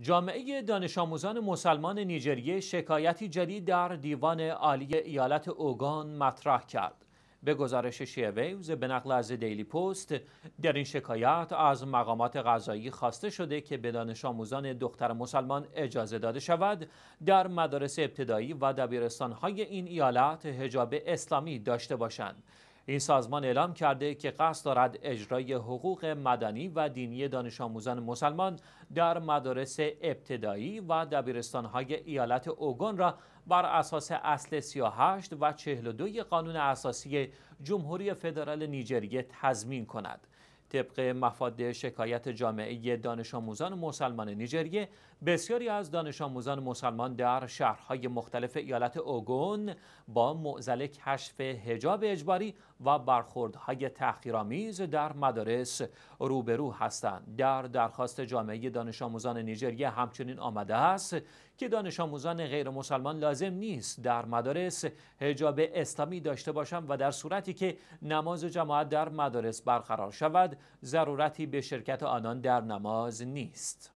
جامعه دانش آموزان مسلمان نیجریه شکایتی جدید در دیوان عالی ایالت اوگان مطرح کرد. به گزارش شیویوز به نقل از دیلی پست در این شکایت از مقامات غذایی خواسته شده که به دانش آموزان دختر مسلمان اجازه داده شود در مدارس ابتدایی و دبیرستانهای این ایالت هجاب اسلامی داشته باشند این سازمان اعلام کرده که قصد دارد اجرای حقوق مدنی و دینی دانش آموزان مسلمان در مدارس ابتدایی و دبیرستانهای ایالت اوگون را بر اساس اصل 38 و 42 قانون اساسی جمهوری فدرال نیجریه تضمین کند. طبق مفاد شکایت جامعه دانش آموزان مسلمان نیجریه بسیاری از دانش آموزان مسلمان در شهرهای مختلف ایالت اوگون با معضل کشف هجاب اجباری و برخوردهای تحقیرآمیز در مدارس روبرو هستند در درخواست جامعه دانش آموزان نیجریه همچنین آمده است که دانش آموزان غیر مسلمان لازم نیست در مدارس حجاب اسلامی داشته باشند و در صورتی که نماز جماعت در مدارس برقرار شود ضرورتی به شرکت آنان در نماز نیست